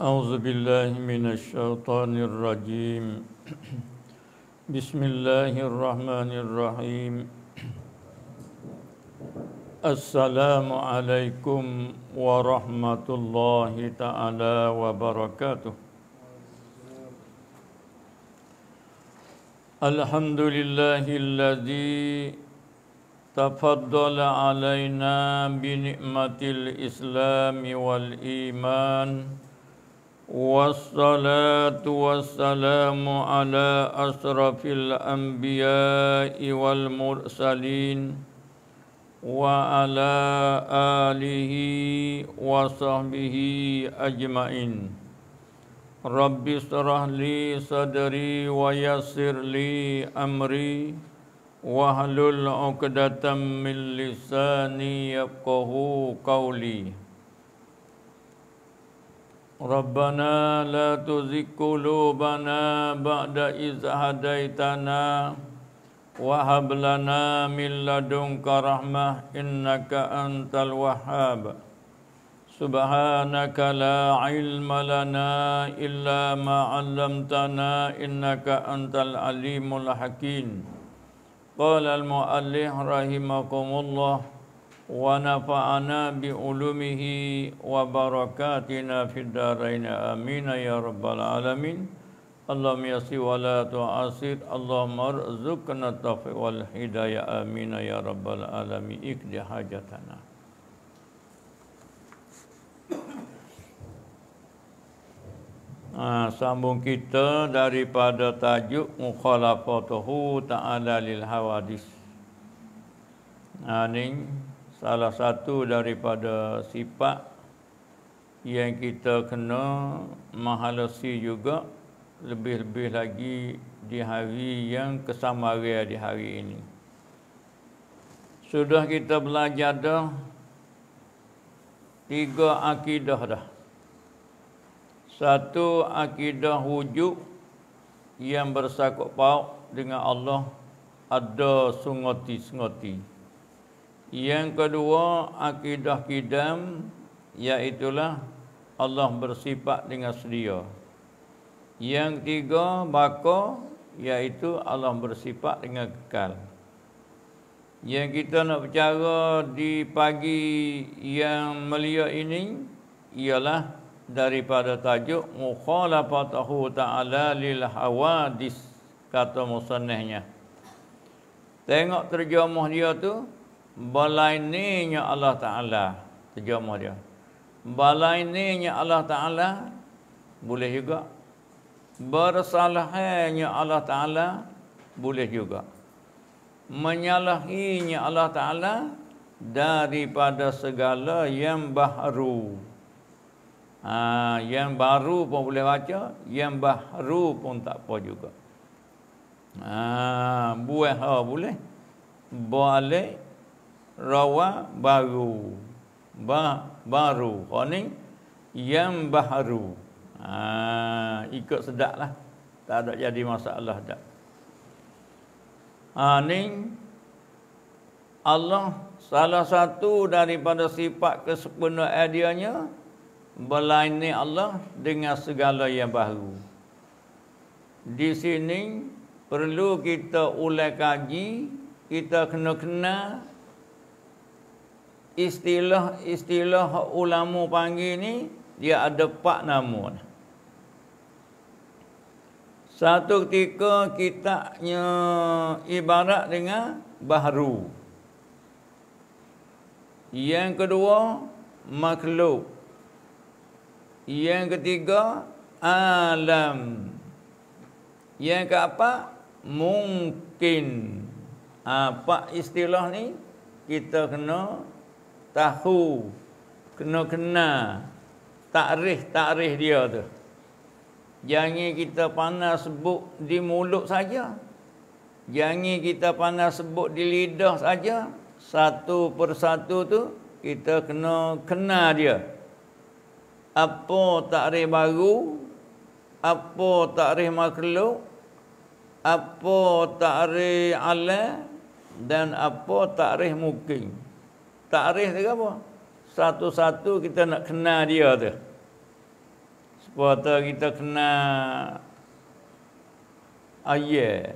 أعوذ بالله من الشيطان الرجيم بسم الله الرحمن الرحيم السلام عليكم ورحمة الله تعالى وبركاته الحمد لله الذي تفضل علينا بنعمة الإسلام والإيمان والصلاة والسلام على أشرف الأنبياء والمرسلين وعلى آله وصحبه أجمعين رب اشرح لي صدري ويسر لي أمري واحلل عقدة من لساني يفقه قولي ربنا لا تزغ قلوبنا بعد إذ هديتنا وهب لنا من لدنك رحمة إنك أنت الوهاب سبحانك لا علم لنا إلا ما علمتنا إنك أنت العليم الحكيم قال المؤلف رحمكم الله ونفعنا بعلومه وبركاتنا في الدارين امين يا رب العالمين اللهم يسر ولا تعسر اللهم ارزقنا التوفيق والهدايه امين يا رب العالمين اقض حاجتنا Ah, sambung kita daripada tajuk mukhalafatuhu ta'ala lil hawadis. Ah, ini salah satu daripada sifat yang kita kena mahalasi juga lebih-lebih lagi di hari yang kesamaria di hari ini. Sudah kita belajar dah tiga akidah dah. Satu akidah wujud yang bersakut paut dengan Allah ada sungoti-sungoti. sungoti sungoti yang kedua akidah kidam iaitulah Allah bersifat dengan sedia. Yang ketiga bako, iaitu Allah bersifat dengan kekal. Yang kita nak bercara di pagi yang mulia ini ialah daripada tajuk mukhalafatahu ta'ala lil hawadis kata musannahnya. Tengok terjemah dia tu balainnya Allah Taala terjemah dia balainnya Allah Taala boleh juga bersalahnya Allah Taala boleh juga menyalahinya Allah Taala daripada segala yang baru ha, yang baru pun boleh baca yang baru pun tak apa juga ha, buah ha, boleh boleh rawa baru ba baru ni yang baharu ha, ikut sedaklah, tak ada jadi masalah dah ha, ni Allah salah satu daripada sifat kesempurnaan dia berlainan Allah dengan segala yang baru di sini perlu kita ulang kaji kita kena kenal istilah-istilah ulama panggil ni dia ada empat nama. Satu ketika kitabnya ibarat dengan baharu. Yang kedua makhluk. Yang ketiga alam. Yang keapa mungkin. Apa ha, istilah ni kita kena tahu kena kena takrif takrif dia tu jangan kita panas sebut di mulut saja jangan kita panas sebut di lidah saja satu persatu tu kita kena kena dia apa takrif baru apa takrif makhluk apa takrif alam dan apa takrif mungkin takrif dia apa? Satu-satu kita nak kenal dia tu. Seperti kita kenal ayam.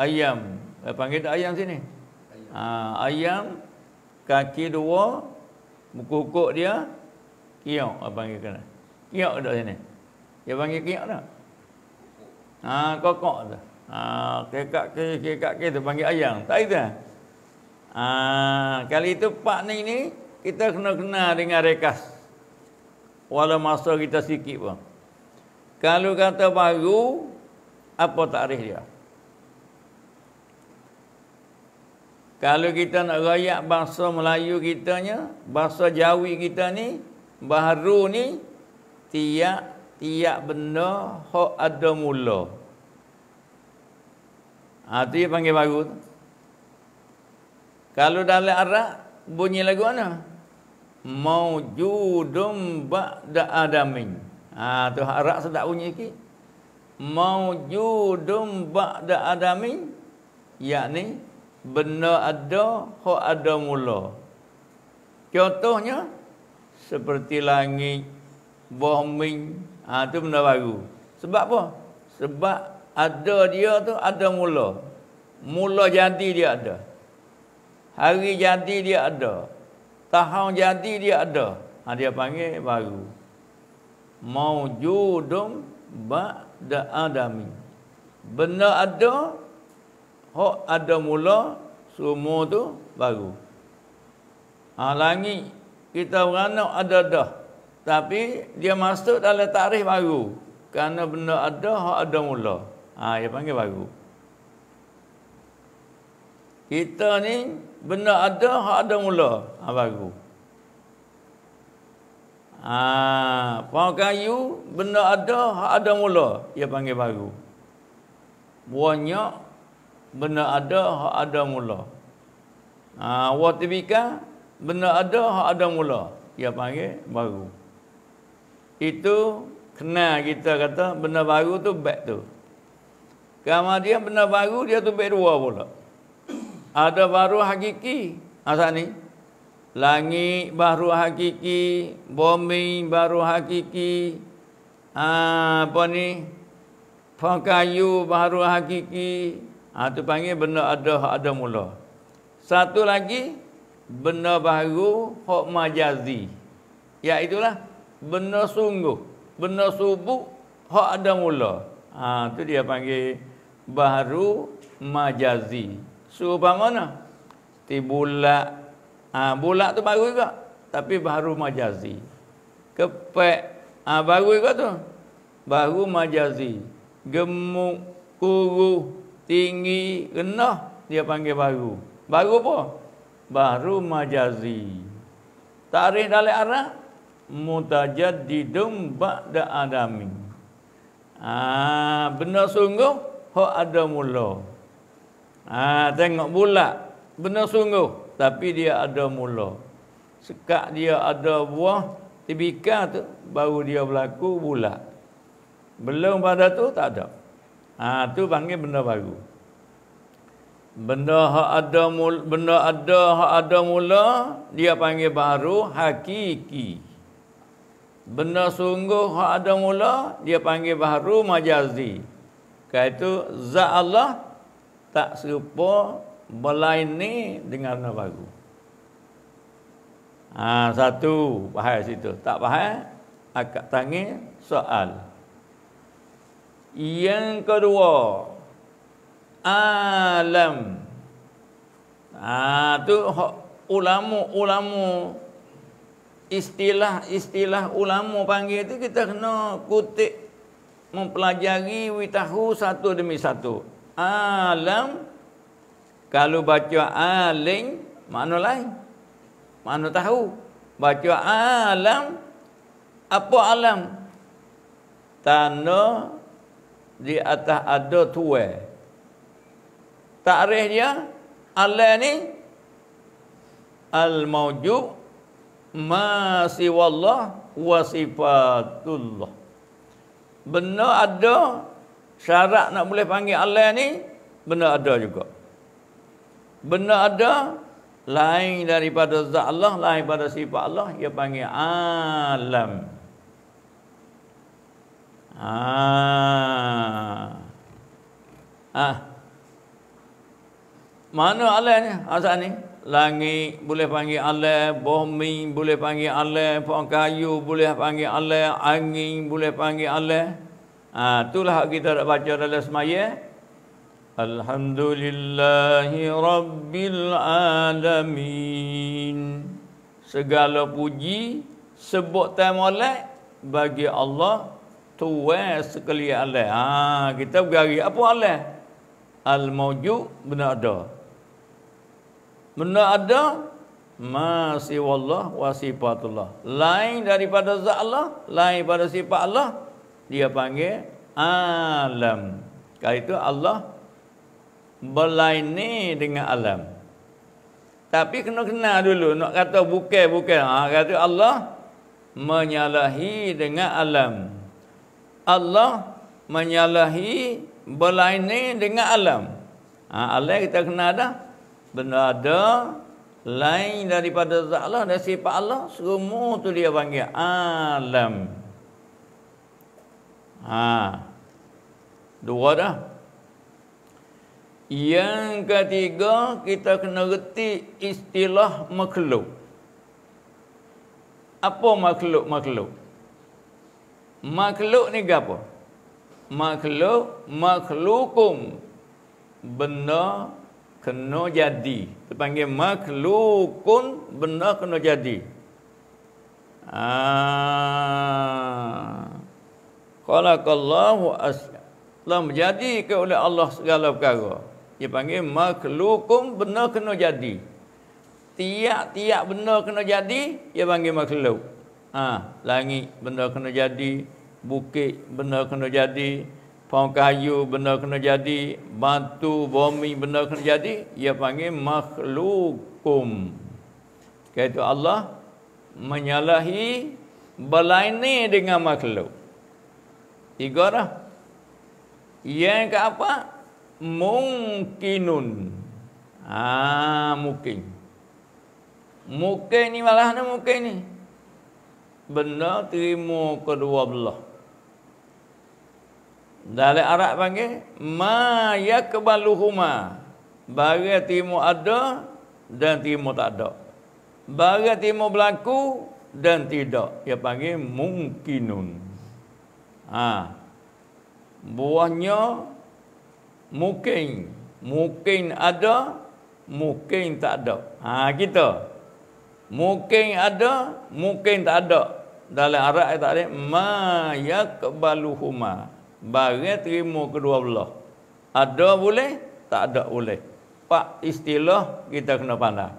Ayam. Eh, dia panggil tak ayam sini? Ayam. Ha, ayam, kaki dua, buku-kuk dia, kiok dia panggil kena. Kiok tak sini? Dia panggil kiok tak? Ha, kokok tu. Ha, kekak-kekak-kekak tu panggil ayam. Tak itu Ah, kali itu pak ni ni kita kena kena dengan rekas. Walau masa kita sikit pun. Kalau kata baru, apa tarikh dia? Kalau kita nak rayak bahasa Melayu kita kitanya, bahasa Jawi kita ni, baru ni, tiak tiak benda hok ada mula. Ha, tu dia panggil baru tu. Kalau dalam Arab bunyi lagu mana? Maujudum ba'da adamin. Ha tu Arab sedak bunyi sikit. Maujudum ba'da adamin yakni benda ada ho ada mula. Contohnya seperti langit, bumi, ha tu benda baru. Sebab apa? Sebab ada dia tu ada mula. Mula jadi dia ada. Hari jadi dia ada. Tahun jadi dia ada. Ha, dia panggil baru. Maujudum ba'da adami. Benda ada, hok ada mula, semua tu baru. Ha, langit, kita beranak ada dah. Tapi dia masuk dalam tarikh baru. Kerana benda ada, hak ada mula. Ha, dia panggil baru. Kita ni benda ada hak ada mula ha baru ha pohon kayu benda ada hak ada mula dia panggil baru buahnya benda ada hak ada mula ha waktu benda ada hak ada mula dia panggil baru itu kena kita kata benda baru tu back tu kalau dia benda baru dia tu back dua pula ada baru hakiki. Masa ha, ni? Langit baru hakiki, bumi baru hakiki, ha, apa ni? Pengkayu baru hakiki. Ha, tu panggil benda ada, ada mula. Satu lagi, benda baru, hok majazi. Iaitulah, ya, benda sungguh. Benda subuh, hok ada mula. Ha, tu dia panggil baru majazi. Suruh bangun lah. Ti Ha, bulat tu baru juga. Tapi baru majazi. Kepek. Ha, baru juga tu. Baru majazi. Gemuk. Kuruh. Tinggi. Rendah. Dia panggil baru. Baru apa? Baru majazi. Tarikh dalam Arab. Mutajadidum ba'da adami. Ah, ha, benar sungguh. Hak ada mula. Ha, tengok bulat. Benar sungguh. Tapi dia ada mula. Sekak dia ada buah. Tibika tu. Baru dia berlaku bulat. Belum pada tu tak ada. Ha, tu panggil benda baru. Benda ada mula, benda ada ada mula dia panggil baru hakiki. Benda sungguh ada mula dia panggil baru majazi. Kaitu za Allah tak serupa belain ni dengan warna baru. Ha, satu bahaya situ. Tak bahaya, akak tangi soal. Yang kedua, alam. Ha, tu ulama-ulama istilah-istilah ulama panggil itu kita kena kutip mempelajari, witahu satu demi satu alam kalau baca alin mana lain mana tahu baca alam apa alam tanah di atas ada tua takrif dia alam ni al maujud ma siwallah wa sifatullah benda ada syarat nak boleh panggil Allah ni benda ada juga. Benda ada lain daripada zat Allah, lain daripada sifat Allah, dia panggil alam. Ah. Ah. Mana Allah ni? Asal ah, ni? Langit boleh panggil Allah, bumi boleh panggil Allah, pokok kayu boleh panggil Allah, angin boleh panggil Allah. Ha, itulah kita nak baca dalam semaya. Alhamdulillahi Rabbil Alamin. Segala puji sebut temolat bagi Allah tuan sekalian Allah. Ha, kita bergari apa Allah? Al-Mawjud benda ada. Benda ada masih Allah wa sifatullah. Lain daripada zat Allah, lain daripada sifat Allah, dia panggil alam. Kali itu Allah berlaini dengan alam. Tapi kena kenal dulu nak kata bukan bukan. Ha kata Allah menyalahi dengan alam. Allah menyalahi berlaini dengan alam. Ha, alam kita kena ada benda ada lain daripada Allah dan sifat Allah semua tu dia panggil alam. Ha. Dua dah. Yang ketiga, kita kena reti istilah makhluk. Apa makhluk-makhluk? Makhluk ni apa? Makhluk, makhlukum. Benda kena jadi. Dipanggil makhlukun benda kena jadi. Ah. Qalaqallahu telah menjadi ke oleh Allah segala perkara. Dia panggil makhlukum benar kena jadi. Tiap-tiap benda kena jadi, dia panggil makhluk. Ha, langit benda kena jadi, bukit benda kena jadi, pohon kayu benda kena jadi, batu, bumi benda kena jadi, dia panggil makhlukum. Kaitu Allah menyalahi berlainan dengan makhluk. Tiga dah. Yang ke apa? Mungkinun. Ah, mungkin. Mungkin ni malah ni mungkin ni. Benda terima kedua belah. Dalam Arab panggil ma yakbaluhuma. Bagi timu ada dan timu tak ada. Bagi timu berlaku dan tidak. Dia panggil mungkinun. Ha. Buahnya mungkin mungkin ada, mungkin tak ada. Ha kita. Mungkin ada, mungkin tak ada. Dalam Arab ayat tak ada ma yaqbaluhuma. Bagi terima kedua belah. Ada boleh, tak ada boleh. Pak istilah kita kena pandang.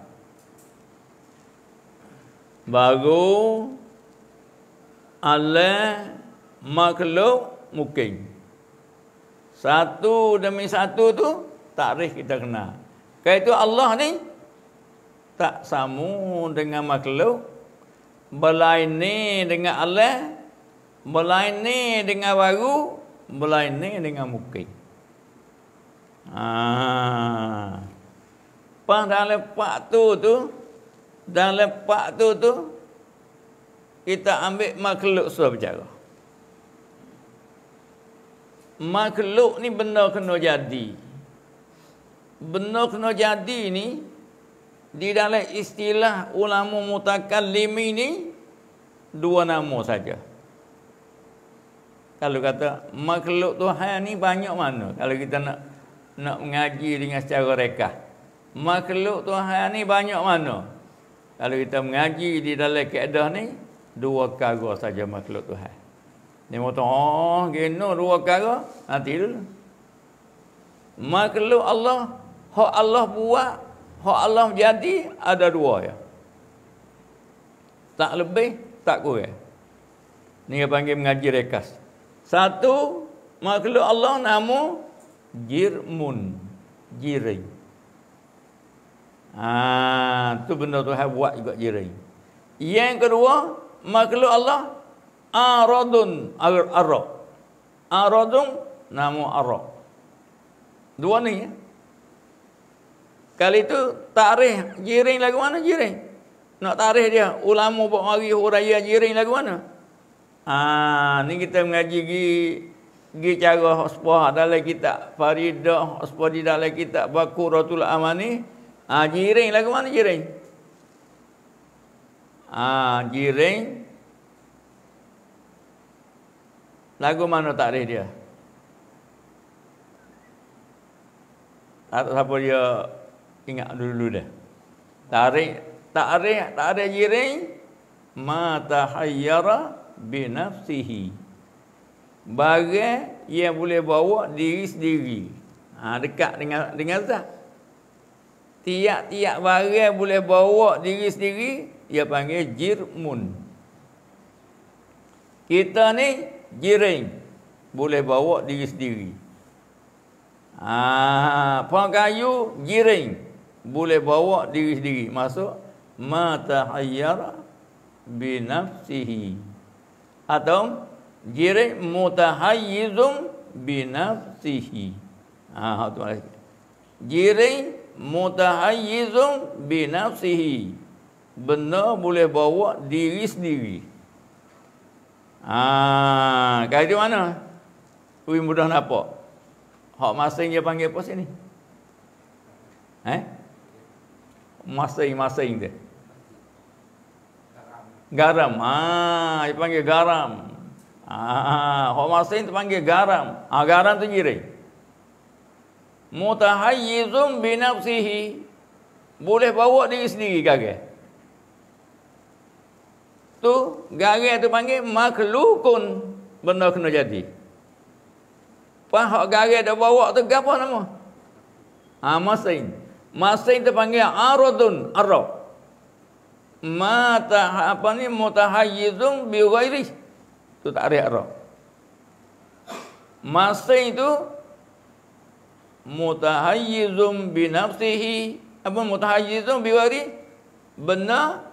Baru Allah makhluk mukim. Satu demi satu tu takrif kita kena. Kalau itu Allah ni tak samu dengan makhluk, berlaini dengan Allah, berlaini dengan baru, berlaini dengan mukim. Ah. Pas dalam pak tu tu, dalam pak tu tu, kita ambil makhluk sudah berjarah makhluk ni benda kena jadi. Benda kena jadi ni di dalam istilah ulama mutakallim ini dua nama saja. Kalau kata makhluk Tuhan ni banyak mana? Kalau kita nak nak mengaji dengan secara reka. Makhluk Tuhan ni banyak mana? Kalau kita mengaji di dalam keadaan ni, dua kagor saja makhluk Tuhan. Ni motor oh, gino dua perkara. Nanti ha, dulu. Makhluk Allah, hak Allah buat, hak Allah jadi ada dua ya. Tak lebih, tak kurang. Ni panggil mengaji rekas. Satu maklum Allah nama jirmun, jirai. Ah, ha, tu benda Tuhan buat juga jirai. Yang kedua, maklum Allah aradun ar ar aradun namu ar dua ni ya. kali tu tarikh jiring lagu mana jiring nak tarikh dia ulama buat mari huraya jiring lagu mana ha ni kita mengaji gi gi cara hospah dalam kita faridah hospah di dalam kitab baquratul amani ha jiring lagu mana jiring ha jiring Lagu mana takrif dia? Atau siapa dia ingat dulu dah. Tarikh, tarikh, tak ada jiring. Matahayyara binafsihi. Bagai yang boleh bawa diri sendiri. Ha, dekat dengan dengan zat. Tiap-tiap barang boleh bawa diri sendiri, dia panggil jirmun. Kita ni jiring boleh bawa diri sendiri. Ah, puan kayu jiring boleh bawa diri sendiri. Masuk mata hayyara binafsihi. Atau jiring mutahayyizum binafsihi. Ah, tu lagi. Jiring mutahayyizum binafsihi. Benar boleh bawa diri sendiri. Ah, kalau di mana? Ui mudah apa? Hak masa dia panggil apa sini? Eh? Masa yang masa dia. Garam. Ah, dia panggil garam. Ah, hak masa dia panggil garam. Ah, garam tu jirai. Mutahayyizun binafsihi. Boleh bawa diri sendiri kagak? tu garis tu panggil makhlukun benda kena jadi pas hak garis dia bawa tu apa nama ha, masin masin tu panggil aradun arab mata apa ni mutahayyizun bi ghairi tu tak ada arab masin tu mutahayyizun bi nafsihi apa mutahayyizun bi ghairi benar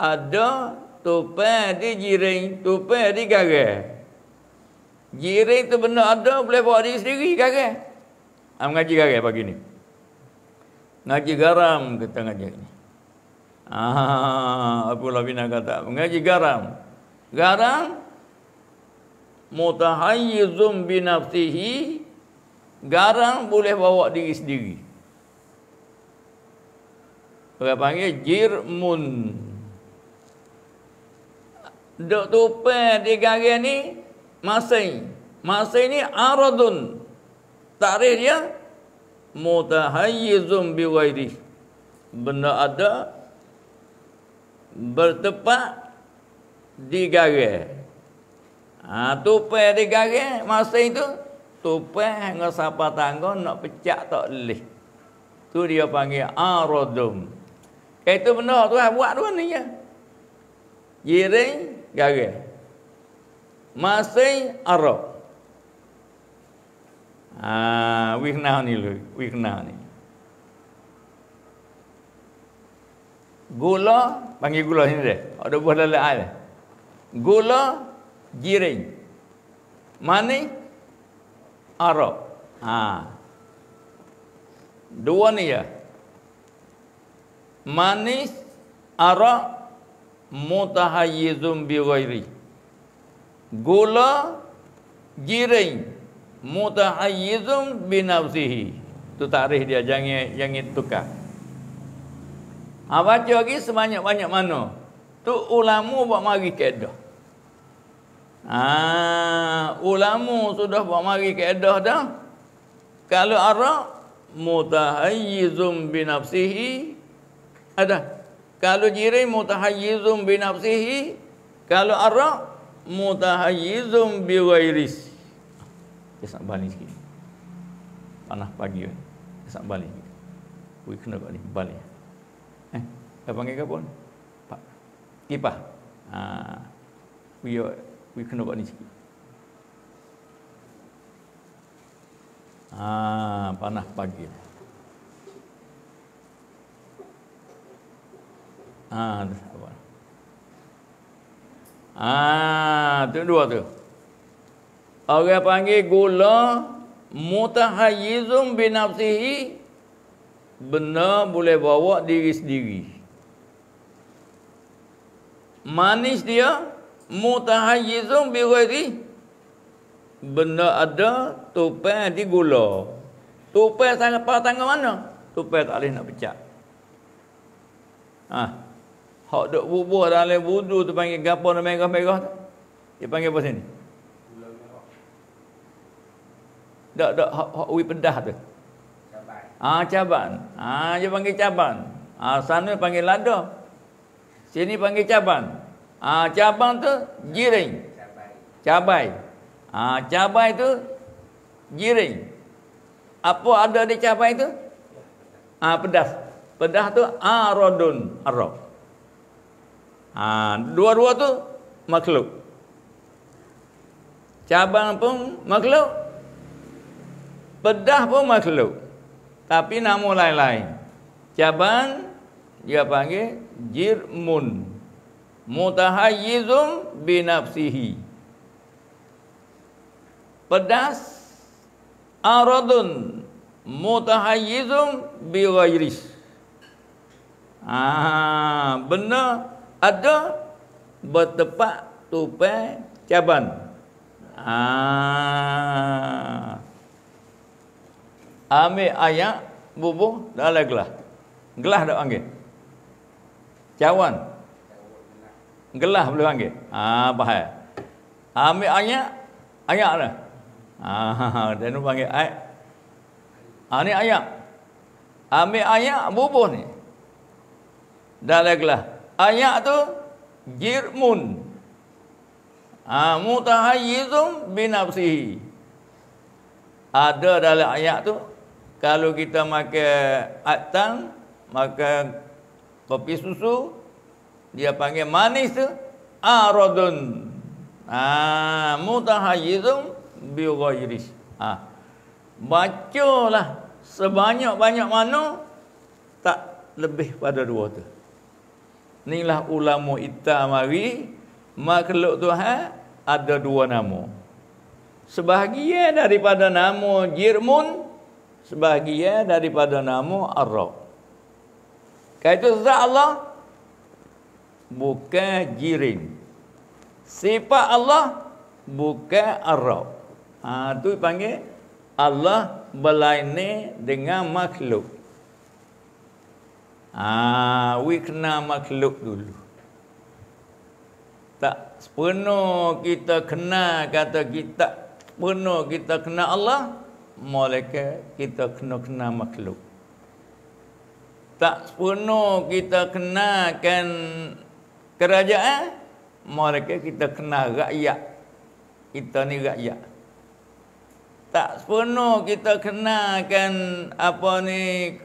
ada topeng di jiring, topeng di garang. Jiring tu benda ada boleh bawa diri sendiri garang. Ha, Am ngaji garang pagi ni. Ngaji garam kita ngaji ni. Ah, apa lah bina kata? Ngaji garam. Garam mutahayyizun binafsihi garam boleh bawa diri sendiri. Orang panggil jirmun. Duk tupai di hari ni masih, masih ni aradun Tarikh dia Mutahayizun biwairi Benda ada Bertepat Di garis ha, Tupai di garis masih itu Tupai hingga siapa tangga Nak pecah tak boleh Tu dia panggil Arodum Itu benda tu buat tu ni ya. Jiring garis. Masih arok. Ha, wih ni lu, wih ni. Gula, panggil gula ni deh. Ada buah lalai air. Gula, jiring. Mani, arok. Ha. Dua ni ya. Manis, arok, mutahayyizun bi ghairi gula giring mutahayyizun bi nafsihi tu tarikh dia jangan jangan tukar ha baca lagi sebanyak-banyak mana tu ulama buat mari kaedah ha ulama sudah buat mari kaedah dah kalau arah mutahayyizun bi nafsihi ada kalau jirim mutahayyizum binafsihi. Kalau arak mutahayyizum biwairis. Dia sangat balik sikit. Panah pagi. Kan? Dia sangat balik sikit. Kuih kena kat Balik. Eh, dah panggil ke pun? Pak. Kipah. Ha. Kuih, kuih kena kat ni sikit. Ah, ha, panah pagi. Ah, Ah, tu dua tu. Orang panggil gula mutahayyizun binafsihi benda boleh bawa diri sendiri. Manis dia mutahayyizun bi ghairi benda ada tupai di gula. Tupai sangat patah tangan mana? Tupai tak boleh nak pecah. Ah, Hak duk bubuh dalam wudu tu panggil gapo nama merah-merah tu. Dia panggil apa sini? Dak dak hak hak ui pedah tu. Cabang. Ah cabang. Ah dia panggil cabang. Ah sana panggil lada. Sini panggil cabang. Ah cabang tu jiring. Cabai. Cabai. Ah cabai tu jiring. Apa ada di cabai tu? Ya, ah pedas. Pedas tu aradun arab. Ar Ha, dua-dua tu makhluk. Cabang pun makhluk. Pedah pun makhluk. Tapi nama lain-lain. Cabang dia panggil jirmun. Mutahayyizum binafsihi. Pedas aradun mutahayyizum bighairis. Ah, benar ada bertepat tupai caban. Ah. Ambil ayak bubuh dalam gelas. Gelas tak panggil. Cawan. Gelas boleh panggil. Ah, bahaya. Ame ayak. Ayak dah. Ah, ha, dia nak panggil ayak. Ah, ni ayak. Ambil ayak bubuh ni. Dalam gelas ayat tu jirmun ha, mutahayyizum binafsihi ada dalam ayat tu kalau kita makan atang maka kopi susu dia panggil manis tu aradun ha, mutahayyizum bighairis ha, lah sebanyak-banyak mana tak lebih pada dua tu Inilah ulama ita hari makhluk Tuhan ada dua nama. Sebahagian daripada nama Jirmun, sebahagian daripada nama Arab. Kaitu zat Allah bukan Jirim. Sifat Allah bukan Arab. Ha, tu panggil Allah berlainan dengan makhluk. Ah, we kena makhluk dulu. Tak sepenuh kita kena kata kita penuh kita kena Allah, mereka kita kena kena makhluk. Tak sepenuh kita kena kan kerajaan, mereka kita kena rakyat. Kita ni rakyat. Tak sepenuh kita kena kan apa ni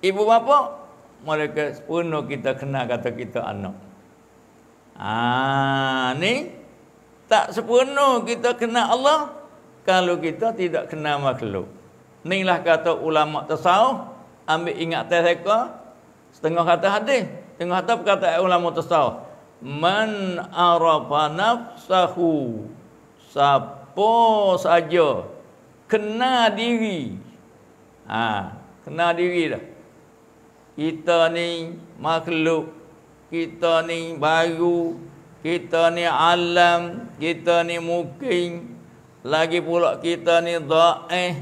ibu bapa, mereka sepenuh kita kena kata kita anak. Ah, ni tak sepenuh kita kena Allah kalau kita tidak kena makhluk. Inilah kata ulama tasawuf ambil ingat tereka setengah kata hadis, setengah kata kata ulama tasawuf man arafa nafsahu sapo saja kena diri. Ah, ha, kenal diri dah kita ni makhluk, kita ni baru, kita ni alam, kita ni mungkin, lagi pula kita ni da'eh,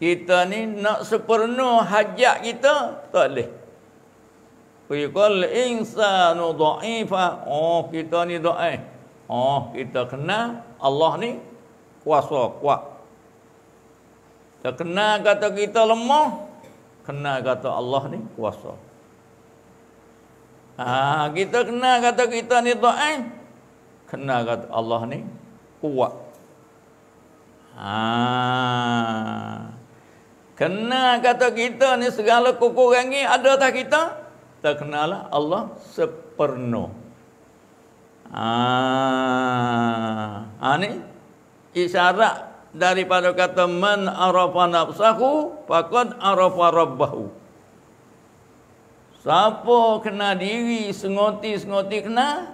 kita ni nak sepenuh hajat kita, tak boleh. Fikul insanu da'ifah, oh kita ni da'eh, oh kita kena Allah ni kuasa kuat. Kita kena kata kita lemah, Kena kata Allah ni kuasa. Ah ha, kita kena kata kita ni dhaif, Kena kata Allah ni kuat. Ha. kena kata kita ni segala kekurangan ni ada tak kita? Tak kenalah Allah seperno. Ah. Ha. Ha, isyarat daripada kata man arafa nafsahu faqad arafa rabbahu siapa kena diri sengoti sengoti kena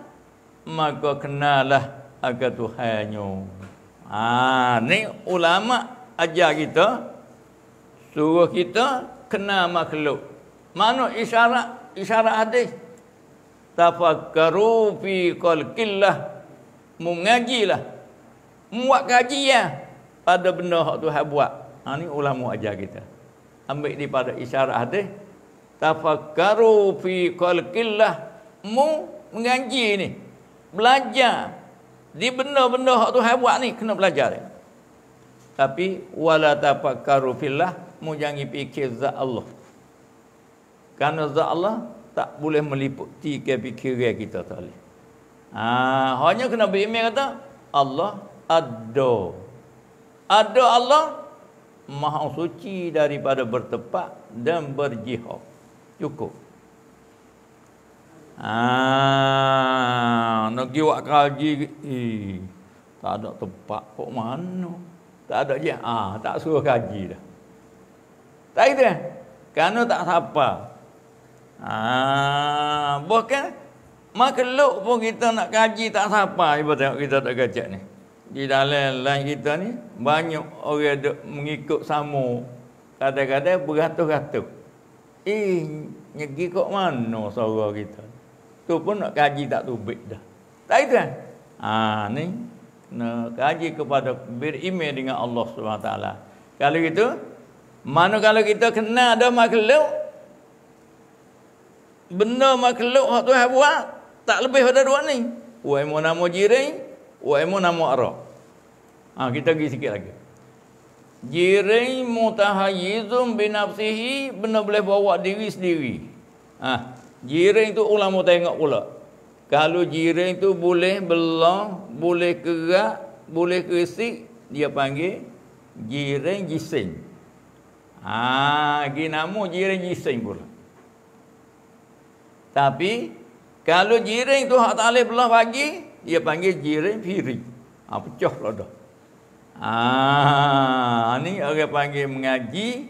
maka kenalah agar Tuhannya ha ni ulama ajar kita suruh kita kena makhluk mana isyarat isyarat hadis tafakkaru fi qalqillah mengajilah muat kajian ya pada benda yang Tuhan buat. Ha, ini ulama ajar kita. Ambil di pada isyarat hati. Tafakkaru fi kalkillah mu mengaji ni. Belajar. Di benda-benda yang Tuhan buat ni, kena belajar. Ini. Tapi, wala tafakkaru fillah mu jangan fikir zat Allah. Kerana zat Allah tak boleh meliputi kefikiran kita tadi. Ha, hanya kena berimek kata, Allah ada ada Allah maha suci daripada bertepak dan berjihad cukup Ah, nak pergi kaji eh, tak ada tempat kok mana tak ada je ha, tak suruh kaji dah tak itu kan? kerana tak siapa Ah, ha, bukan makhluk pun kita nak kaji tak siapa ibu kita tak kacak ni di dalam line kita ni banyak orang duk mengikut sama kadang-kadang beratus-ratus eh nyegi kok mana suara kita tu pun nak kaji tak tubik dah tak itu kan ha, ni nak kaji kepada berime dengan Allah Subhanahu SWT kalau gitu mana kalau kita kena ada makhluk benda makhluk yang Tuhan buat tak lebih pada dua ni Wai mona mojirin Wa imuna mu'ara. Ha, ah, kita pergi sikit lagi. Jirin mutahayizun binafsihi benda boleh bawa diri sendiri. Ha, jirin tu ulama tengok pula. Kalau jirin tu boleh belah, boleh gerak, boleh kerisik, dia panggil jirin jising. Ha, ah, lagi nama jirin jising pula. Tapi, kalau jirin tu hak tak boleh belah pagi, dia panggil jiran firi. Ha, ah, pecah pula dah. Ah, ha, ni orang panggil mengaji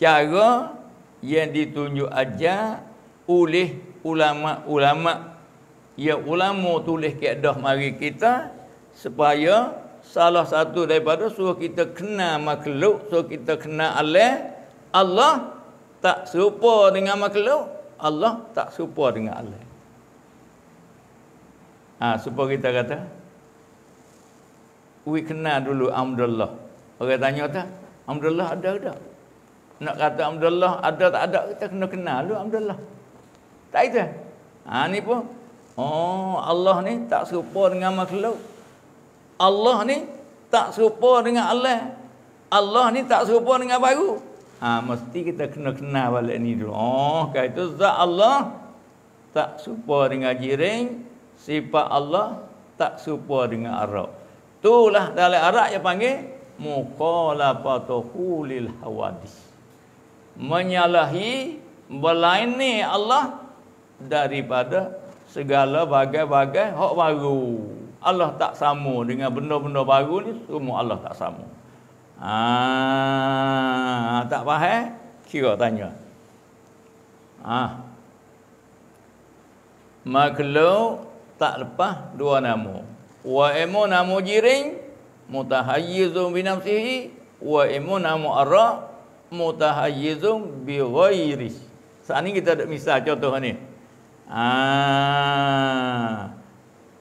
cara yang ditunjuk ajar oleh ulama-ulama. Ya ulama tulis keadaan mari kita supaya salah satu daripada suruh kita kena makhluk, suruh kita kena Allah, Allah tak serupa dengan makhluk, Allah tak serupa dengan Allah. Ha, supaya kita kata we kenal dulu Abdullah. Orang tanya kata Abdullah ada ke tak? Nak kata Abdullah ada tak ada kita kena kenal dulu Abdullah. Tak itu. Ha ni pun oh Allah ni tak serupa dengan makhluk. Allah ni tak serupa dengan Allah. Allah ni tak serupa dengan baru. Ha mesti kita kena kenal balik ni dulu. Oh kata tu, zat Allah tak serupa dengan jiring, sifat Allah tak serupa dengan Arab. Itulah dalam Arab yang panggil muqalafatuhu lil hawadis. Menyalahi belain ni Allah daripada segala bagai-bagai hak baru. Allah tak sama dengan benda-benda baru ni semua Allah tak sama. Ah, tak faham? Kira tanya. Ah. Ha. Maklum tak lepas dua nama wa emo nama jiring mutahayyizun bi nafsihi wa emo nama ara mutahayyizun bi ghairi saat kita ada misal contoh ni ah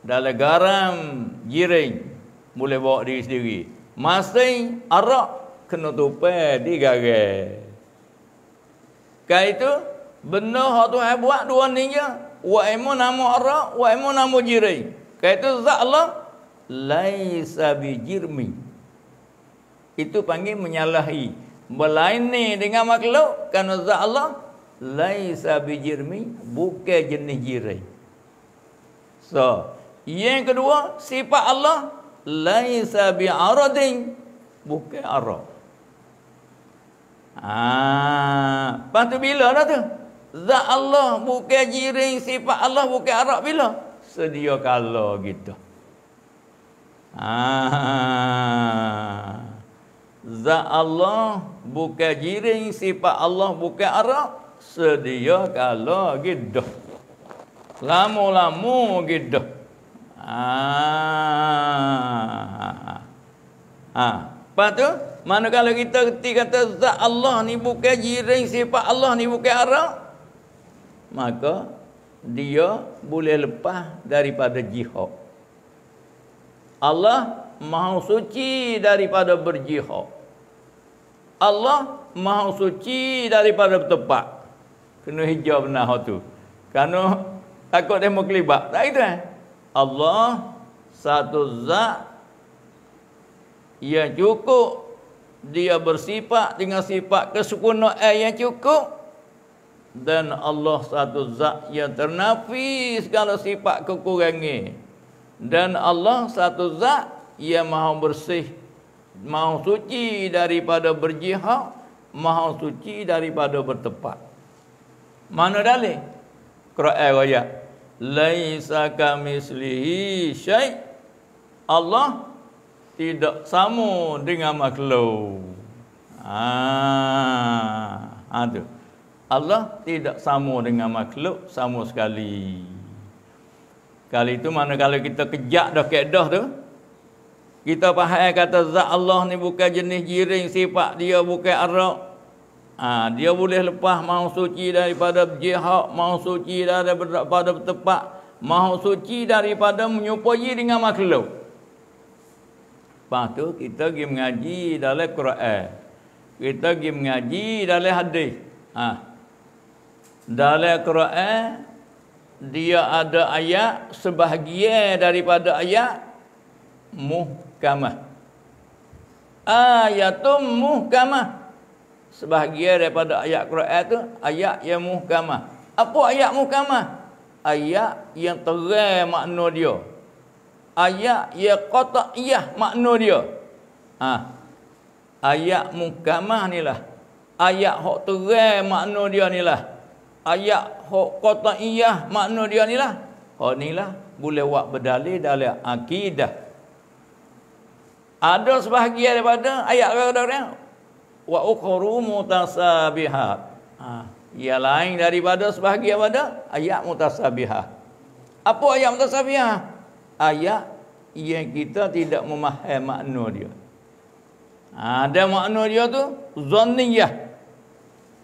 dalam garam jiring boleh bawa diri sendiri masing ara kena tupai di garam kan itu benar tu buat dua ni je wa imu namu ara wa imu namu jirai kaitu zat Allah laisa jirmi. itu panggil menyalahi ni dengan makhluk kerana zat Allah laisa jirmi bukan jenis jirai so yang kedua sifat Allah laisa bi aradin bukan arad ah patu bila dah tu Zat Allah bukan jiring sifat Allah bukan Arab bila? Sedia kala gitu. Ha. Zat Allah bukan jiring sifat Allah bukan Arab sedia kala gitu. Lama-lama gitu. Ha. Ha. Lepas tu, mana kalau kita kata zat Allah ni bukan jiring sifat Allah ni bukan Arab, maka dia boleh lepas daripada jihad. Allah maha suci daripada berjihad. Allah maha suci daripada bertepak. Kena hijau benar tu. Kerana takut dia mau kelibat. Tak kira. Kan? Allah satu zat yang cukup. Dia bersifat dengan sifat kesukunan yang cukup dan Allah satu zat yang ternafi segala sifat kekurangan dan Allah satu zat yang maha bersih maha suci daripada berjihad maha suci daripada bertepat mana dalil Quran ayat laisa kamislihi syai Allah tidak sama dengan makhluk ah ha, ada ha, Allah tidak sama dengan makhluk sama sekali. Kali itu mana kalau kita kejak dah kaedah tu, kita faham kata zat Allah ni bukan jenis jiring sifat dia bukan arak. Ha, dia boleh lepas mahu suci daripada jihad, mahu suci daripada tempat, mahu suci daripada menyupai dengan makhluk. Lepas tu kita pergi mengaji dalam Quran. Kita pergi mengaji dalam hadis. Ha, dalam Quran dia ada ayat sebahagian daripada ayat muhkamah. ayat muhkamah. Sebahagian daripada ayat Quran itu ayat yang muhkamah. Apa ayat muhkamah? Ayat yang terang makna dia. Ayat yang qat'iyah makna dia. Ha. Ayat muhkamah ni lah. Ayat hak terang makna dia ni lah ayat hok qata'iyah makna dia ni lah ha ni lah boleh buat berdalil dalam akidah ada sebahagian daripada ayat kadang-kadang wa ukhru mutasabihat ha ia lain daripada sebahagian pada ayat mutasabihah. Apa ayat mutasabihah? Ayat yang kita tidak memahami makna dia. Ada makna dia tu zanniyah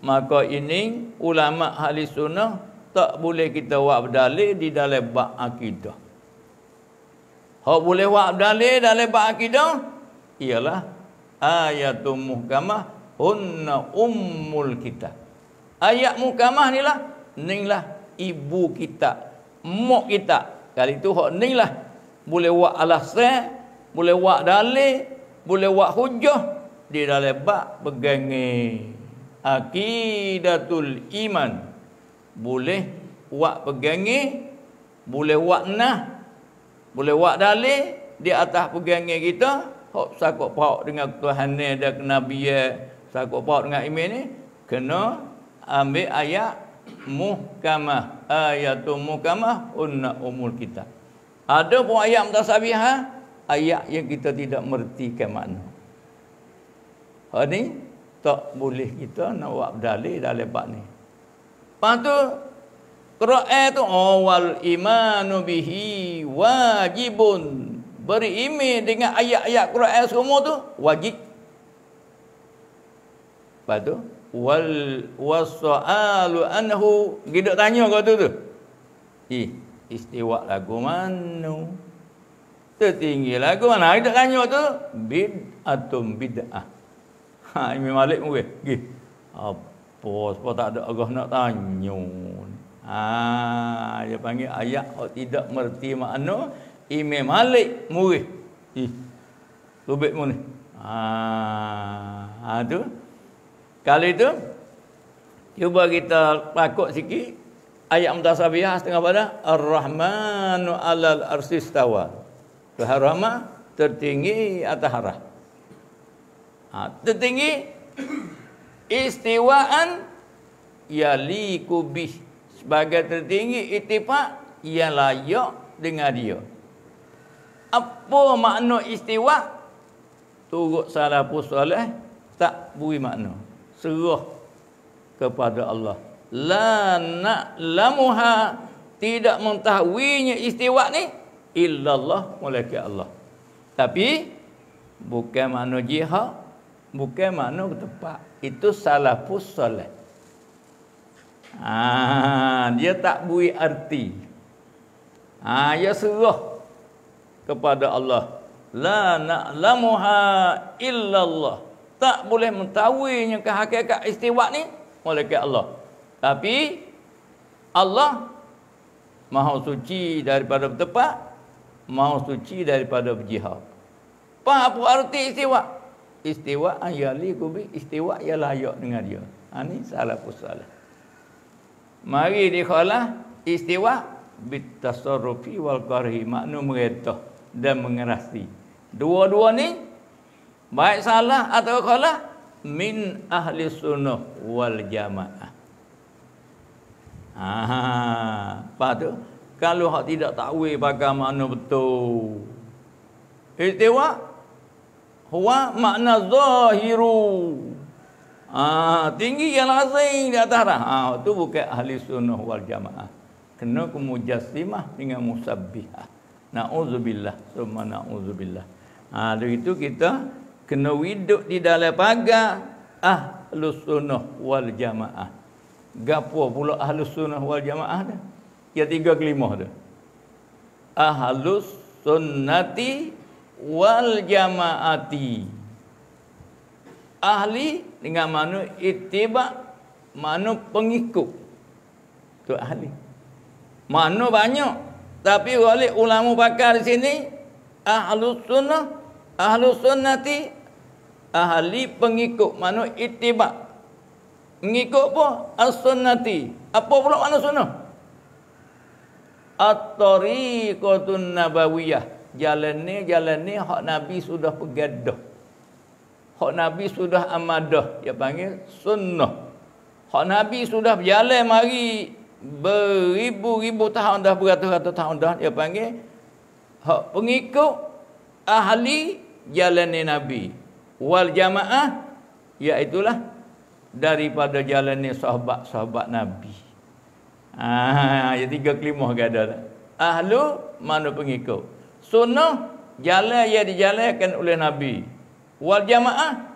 maka ini ulama ahli sunnah tak boleh kita buat dalil di dalam bab akidah. Hak boleh buat dalil dalam bab akidah ialah ayatul muhkamah hunna ummul kita. Ayat muhkamah ni lah ibu kita, mak kita. Kali tu hak inilah boleh buat alasan, boleh buat dalil, boleh buat hujah di dalam bab begangi aqidatul iman boleh wak pegangi boleh wak nah boleh wak dalil di atas pegangi kita hok sakok pau dengan Tuhan ni dan nabi ya sakok pau dengan iman ni kena ambil ayat muhkamah ayatul muhkamah unna umul kita ada pun ayat mutasabiha ayat yang kita tidak mertikan makna ha tak boleh kita nak buat dalil dalam bab ni. Lepas tu Quran tu awal oh, iman imanu bihi wajibun. Berimi dengan ayat-ayat Quran semua tu wajib. Lepas tu wal wasalu anhu gidak tanya kau tu tu. Ih, istiwa lagu mana? Tertinggi lagu mana? Gidak tanya tu bid'atum bid'ah. Ha Imam Malik pun okey. Okey. Apa tak ada Allah nak tanya. Ha dia panggil ayat kau tidak mengerti makna Imam Malik murih. Ih. Lubek mun ni. Ha ha tu. Kali tu cuba kita pakok sikit ayat mutasabihah setengah pada Ar-Rahmanu alal arsistawa. Tuhan Rahman tertinggi atas arah. Ha, tertinggi istiwaan yaliku bih sebagai tertinggi itifak yang layak dengan dia. Apa makna istiwa? Turut salah persoalan tak bui makna. Serah kepada Allah. La na'lamuha tidak mentahwinya istiwa ni illallah malaikat Allah. Tapi bukan makna jihad Bukan makna ketepak. Itu salah pun solat. Ha, dia tak beri arti. Ha, dia serah kepada Allah. La na'lamuha illallah. Tak boleh mentawinya ke hakikat istiwa ni. oleh ke Allah. Tapi Allah mahu suci daripada bertepak. Mahu suci daripada berjihad. Apa Apa arti istiwa? istiwa ayali kubi istiwa ya layak dengan dia ani ha, salah pusalah mari dikhalah istiwa bitasarrufi wal qarhi makna meredah dan mengerasi dua-dua ni baik salah atau khalah min ahli sunnah wal jamaah Ah, padu kalau hak tidak takwil bagaimana betul. Istiwa' huwa makna zahiru. Ah, tinggi yang lazim di atas dah. Ah, tu bukan ahli sunnah wal jamaah. Kena kemujassimah dengan musabbihah. Nauzubillah, summa nauzubillah. Ah, ha, dari itu kita kena widuk di dalam pagar ahli sunnah wal jamaah. Gapo pula ahli sunnah wal jamaah dah? Ya tiga kelima dah. Ahlus sunnati wal jamaati ahli dengan mana itiba mana pengikut tu ahli mana banyak tapi oleh ulama pakar di sini ahli sunnah ahli sunnati ahli pengikut mana itiba mengikut apa as-sunnati apa pula mana sunnah at-tariqatun nabawiyah jalan ni jalan ni hak nabi sudah pegadah hak nabi sudah amadah dia panggil sunnah hak nabi sudah berjalan mari beribu-ribu tahun dah beratus-ratus tahun dah dia panggil hak pengikut ahli jalan nabi wal jamaah iaitu lah daripada jalan ni sahabat-sahabat nabi ah ya tiga kelimah gada ahlu mana pengikut sunnah jalan yang dijalankan oleh nabi wal jamaah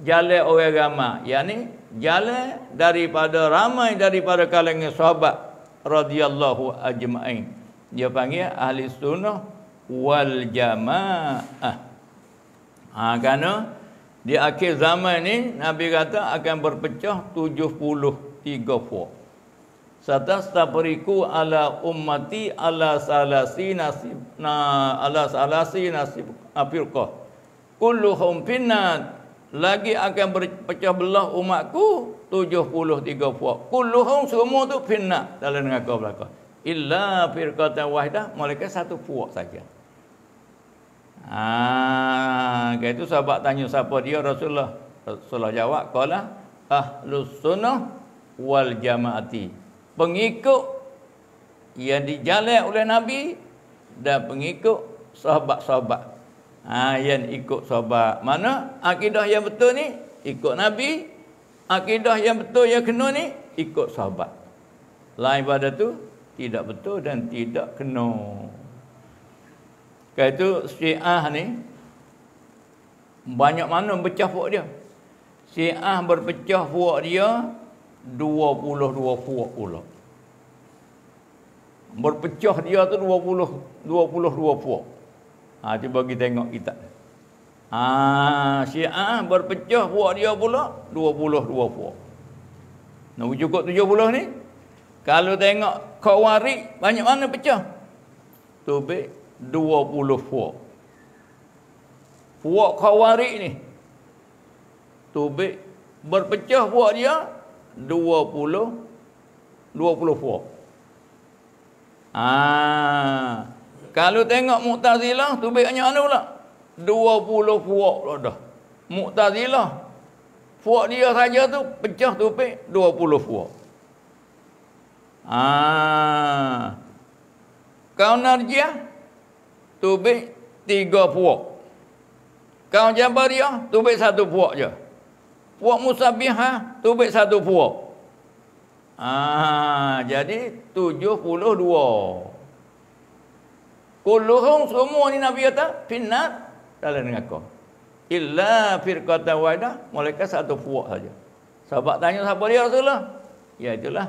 jalan orang ramai yakni jalan daripada ramai daripada kalangan sahabat radhiyallahu ajma'in dia panggil ahli sunnah wal jamaah ha kerana di akhir zaman ini nabi kata akan berpecah 73 puluh satastafriku ala ummati ala salasi nasib na ala salasi nasib afirqa ah, kulluhum finnat lagi akan berpecah belah umatku 73 puak kulluhum semua tu finnat dalam neraka belaka illa firqatan wahidah mereka satu puak saja ah itu sahabat tanya siapa dia Rasulullah Rasulullah jawab qala ahlus sunnah wal jamaati pengikut yang dijalan oleh Nabi dan pengikut sahabat-sahabat. Ha, yang ikut sahabat. Mana akidah yang betul ni? Ikut Nabi. Akidah yang betul yang kena ni? Ikut sahabat. Lain pada tu, tidak betul dan tidak kena. Kali tu syiah ni, banyak mana bercah puak dia. Syiah berpecah puak dia dua puluh dua puluh pula. Berpecah dia tu dua puluh dua puluh dua puluh. Ha, cuba kita tengok kita. Ha, Syiah berpecah puak dia pula dua puluh dua puluh. Nak cukup tujuh puluh ni? Kalau tengok kawari banyak mana pecah? Tubik dua puluh puak. Puak kawari ni. Tubik berpecah puak dia 20 Ah, kalau tengok Mu'tazilah tu hanya anu pula. 20 puak lah dah. Mu'tazilah. Puak dia saja tu pecah tu pek 20 puak. Ah. Kau Narjiah tu baik 3 puak. Kau Jabariah tu baik 1 puak je puak musabihah tubik satu puak ah jadi tujuh puluh dua kuluhum semua ni nabi kata finnat dalam ngaku illa firqata waida mereka satu puak saja sahabat tanya siapa dia Rasulullah ya itulah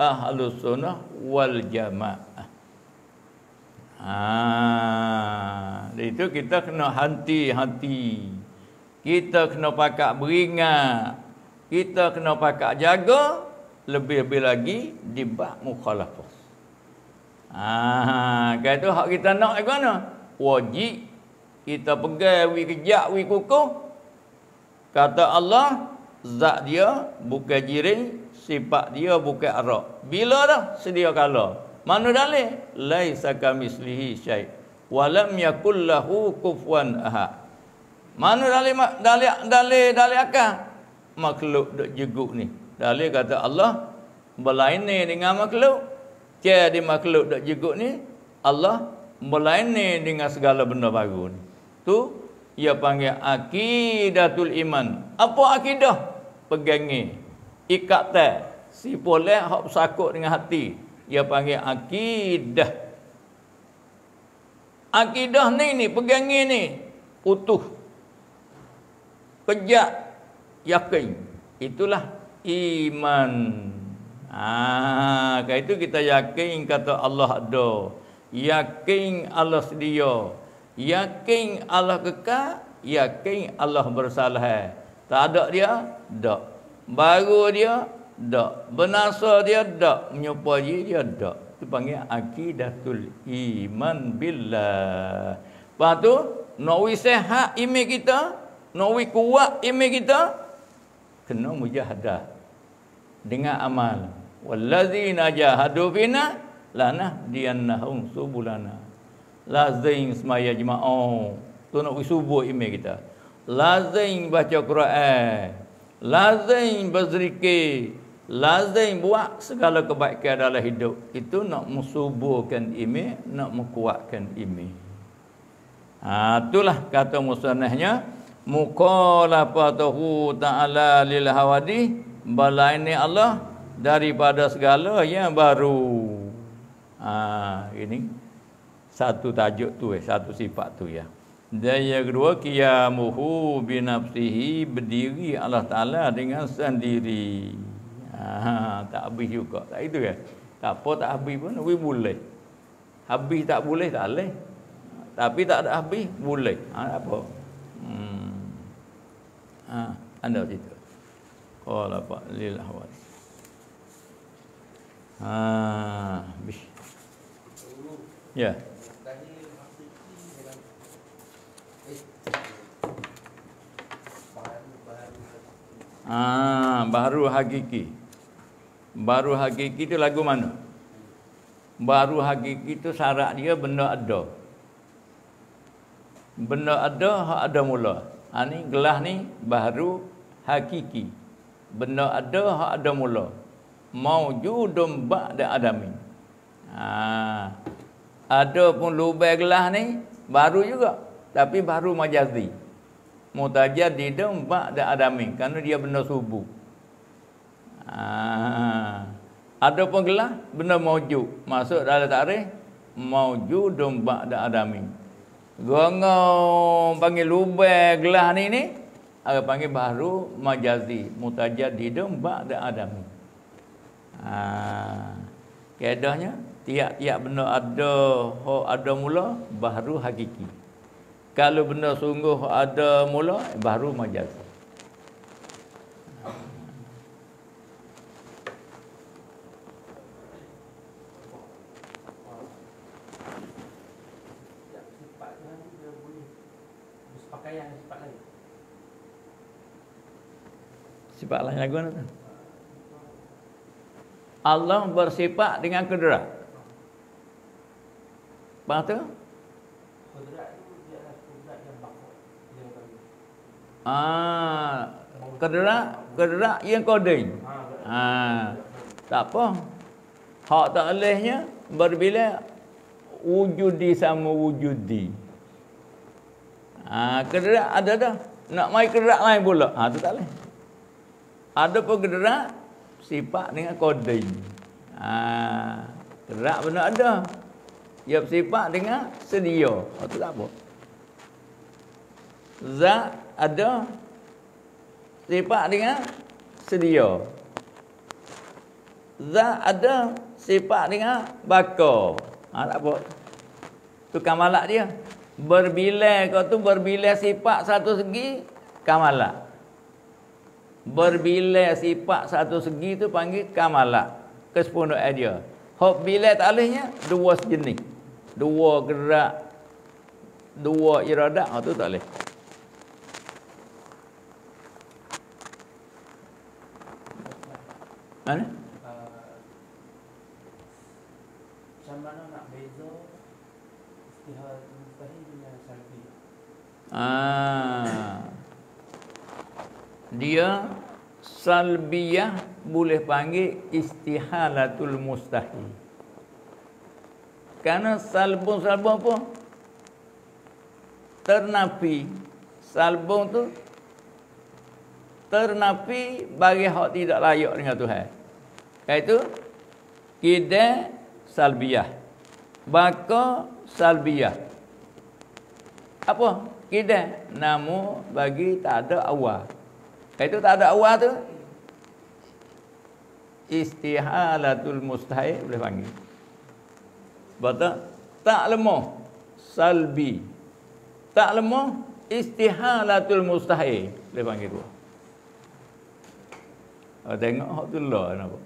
ahlus sunnah wal jamaah Ah, itu kita kena hanti-hanti. Kita kena pakat beringat. Kita kena pakak jaga. Lebih-lebih lagi di bak mukhalafah. Ah, kata hak kita nak ke mana? Wajib kita pegang wi kejak wi kukuh. Kata Allah, zat dia bukan jirin, sifat dia bukan arak. Bila dah sedia kala. Mana dalil? Laisa kamislihi syai. lam yakullahu kufuan ahad. Mana dalil dalil dalil dalil akal? Makhluk dak jeguk ni. Dalil kata Allah ni dengan makhluk. Jadi makhluk dak jeguk ni Allah ni dengan segala benda baru ni. Tu ia panggil akidatul iman. Apa akidah? Pegangi ikatan si boleh hak sakut dengan hati. Ia panggil akidah. Akidah ni ni pegangi ni utuh kerja yakin itulah iman ah itu kita yakin kata Allah ada yakin Allah sedia yakin Allah kekal yakin Allah bersalah tak ada dia tak baru dia tak benasa dia tak menyupa dia tak itu panggil akidatul iman billah Patu, nawi sehat iman kita, nak we kuat ime kita kena mujahadah dengan amal. Wallazina jahadu fina lanah diannahum subulana. Lazim semaya jemaah. Tu nak subuh ime kita. Lazim baca Quran. Lazim berzikir. Lazim buat segala kebaikan dalam hidup. Itu nak musuburkan ime, nak mengkuatkan ime. Ha, itulah kata musanahnya muqalafatuhu ta'ala lil hawadi balai balaini Allah daripada segala yang baru. Ha, ini satu tajuk tu eh, satu sifat tu ya. Dan yang kedua qiyamuhu binafsihi berdiri Allah Taala dengan sendiri. Ha, tak habis juga. Tak itu ya. Tak apa tak habis pun we boleh. Habis tak boleh tak boleh. Tapi tak ada habis boleh. Ha, apa. Ha, anda situ. kalau Pak Lil Ahwal. Ha, bis. Ya. Ah, baru hakiki. Baru hakiki itu lagu mana? Baru hakiki itu syarat dia benda ada. Benda ada, hak ada mula. Ha, ni gelah ni baru hakiki. Benda ada hak ada mula. Maujudun ba'da adami. Ha. Ada pun lubai gelah ni baru juga tapi baru majazi. Mutajaddi dan ba'da adami kerana dia benda subuh. Ha. Ada pun gelah benda maujud masuk dalam tarikh maujudun ba'da adami. Gongau panggil lubek gelah ni ni. Ada panggil baru majazi. Mutajat hidung bak dan adam ni. Ha. Kedahnya. Tiap-tiap benda ada. Ho ada mula. Baru hakiki. Kalau benda sungguh ada mula. Baru majazi. sifat Allah yang agung tu. Allah bersifat dengan kudrat. Apa tu? Kudrat tu dia kudrat yang bakut. Ah, kudrat, yang koding. ah. ah tak apa. Hak tak olehnya berbila wujudi sama wujudi. Ah, ha, kudrat ada dah. Nak mai kudrat lain pula. Ah, tu tak boleh. Ada pun gerak sifat dengan koding. Ha, gerak benda ada. Ia sifat dengan sedia. Itu oh, tak apa. Zat ada sifat dengan sedia. Zat ada sifat dengan bakar. Ha, tak apa. Itu kamalak dia. Berbilai kau tu berbilai sifat satu segi kamalak berbila sifat satu segi tu panggil kamala kesempurnaan dia hop bila tak alihnya dua sejenis dua gerak dua iradah ha, tu tak boleh mana Ah dia salbiyah boleh panggil istihalatul mustahil. Karena salbun salbun apa? Ternapi. Salbun tu ternapi bagi hak tidak layak dengan Tuhan. Iaitu kida salbiyah. Baka salbiyah. Apa? Kida namu bagi tak ada awal. Itu tak ada awal tu. Istihalatul mustahil boleh panggil. Sebab tak? Tak lemah. Salbi. Tak lemah. Istihalatul mustahil boleh panggil tu. Oh, tengok hak tu lah nampak.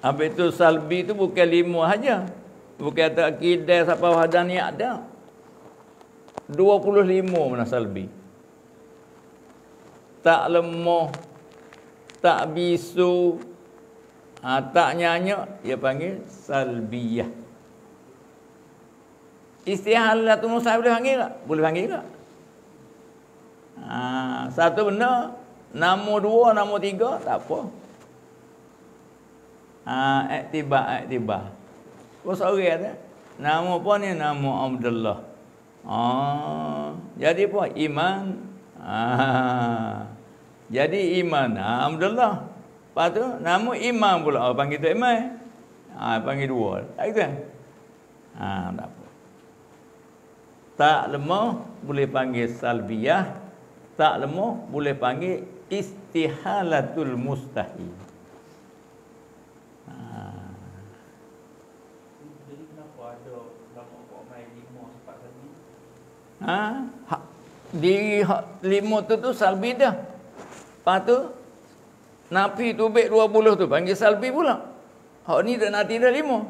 Habis tu salbi tu bukan lima saja. Bukan tak kira siapa wadah niat dah. 25 menasal lebih. Tak lemah, tak bisu, ha, tak nyanyi, dia panggil salbiyah. Istihalah tu Musa boleh panggil tak? Boleh panggil tak? Ha, satu benda, nama dua, nama tiga, tak apa. Ha, aktibah, aktibah. Kau seorang ada? Nama apa ni? Nama Abdullah. Oh, jadi apa? Iman. Ah. Jadi iman. Alhamdulillah. Lepas tu, nama iman pula. Oh, panggil tu iman. Ah, panggil dua. Tak kata? Ah, tak apa. Tak lemah, boleh panggil salbiah. Tak lemah, boleh panggil istihalatul mustahil. ha, hak, diri hak lima tu tu salbi dah. Lepas tu, Nafi tu baik dua puluh tu, panggil salbi pula. Hak ni dah nanti dah lima.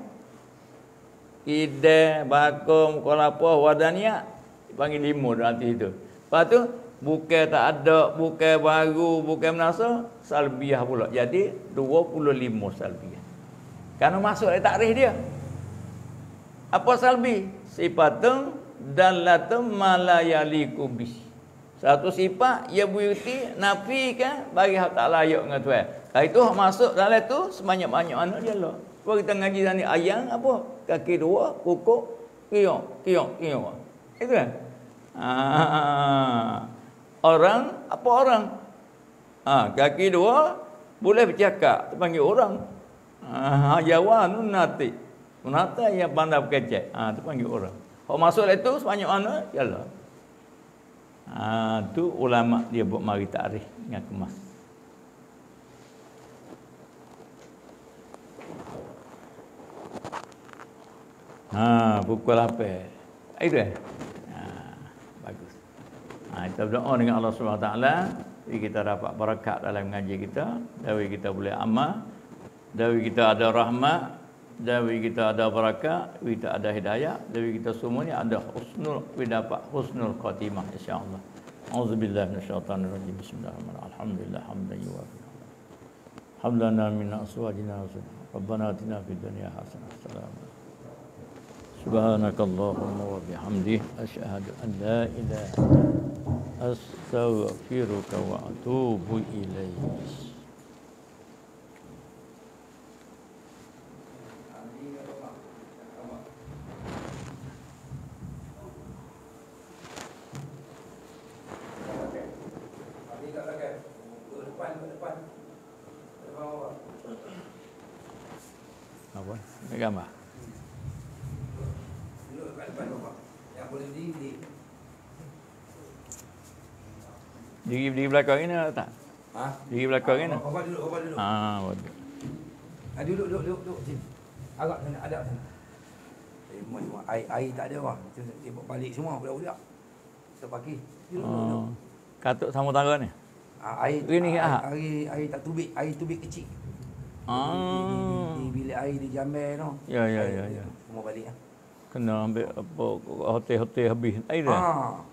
Kideh, bakum, kolapoh, wadaniya, panggil lima dah nanti itu. Lepas tu, bukan tak ada, bukan baru, bukan menasa, salbiah pula. Jadi, dua puluh lima salbiah. Karena masuk dari takrih dia. Apa salbi? Sifatung, dan la tamalayaliku bi. Satu sifat ya buyuti nafi ke bagi hak tak layak dengan Tuhan. Kalau itu hak masuk dalam tu sebanyak-banyak mana dia lah. Kalau kita ngaji sana ayang apa? Kaki dua, kuku kiyok, kiyok, kiyok. Itu kan? Ah, orang apa orang? Ah, kaki dua boleh bercakap, terpanggil orang. Ah, ha, jawab nun nanti. Nun yang pandai bercakap. Ah, terpanggil orang. Kalau masuk itu sepanjang mana? Yalah. Ha, tu ulama dia buat mari tarikh dengan kemas. Ha, pukul apa? Itu eh. Ha, bagus. Ha, kita berdoa dengan Allah Subhanahu Taala, kita dapat berkat dalam mengaji kita, dan kita boleh amal, dan kita ada rahmat dari kita ada barakah, kita ada hidayah, dari kita semua ni ada husnul kita dapat husnul khatimah insya-Allah. Auzubillahi minasyaitanir rajim. Bismillahirrahmanirrahim. Alhamdulillah hamdan yuwafiq. Hamdana min aswajina wa Rabbana atina fid dunya hasanah salam. Subhanakallahumma wa bihamdi asyhadu an la ilaha illa anta astaghfiruka wa atubu ilaik. Diri diri belakang ini lah, tak? Ha? Diri belakang ha, ini. Bapak duduk, bapak duduk. Ha, bapak duduk. Ha, duduk, duduk, duduk, duduk. Sini. Agak sana, ada sana. Eh, air, air tak ada bang. Tiba balik semua, budak-budak. Kita pagi. Duduk, oh, Katuk sama tangga ni? Ha, air, ini, air, ha? air, ah. air, air tak tubik. Air tubik kecil. Ha. Di, di, di, di bilik air di jambel no. Ya, ya, ya, ya. balik lah. Ya. Kena ambil hotel-hotel habis. Air dah? Ha.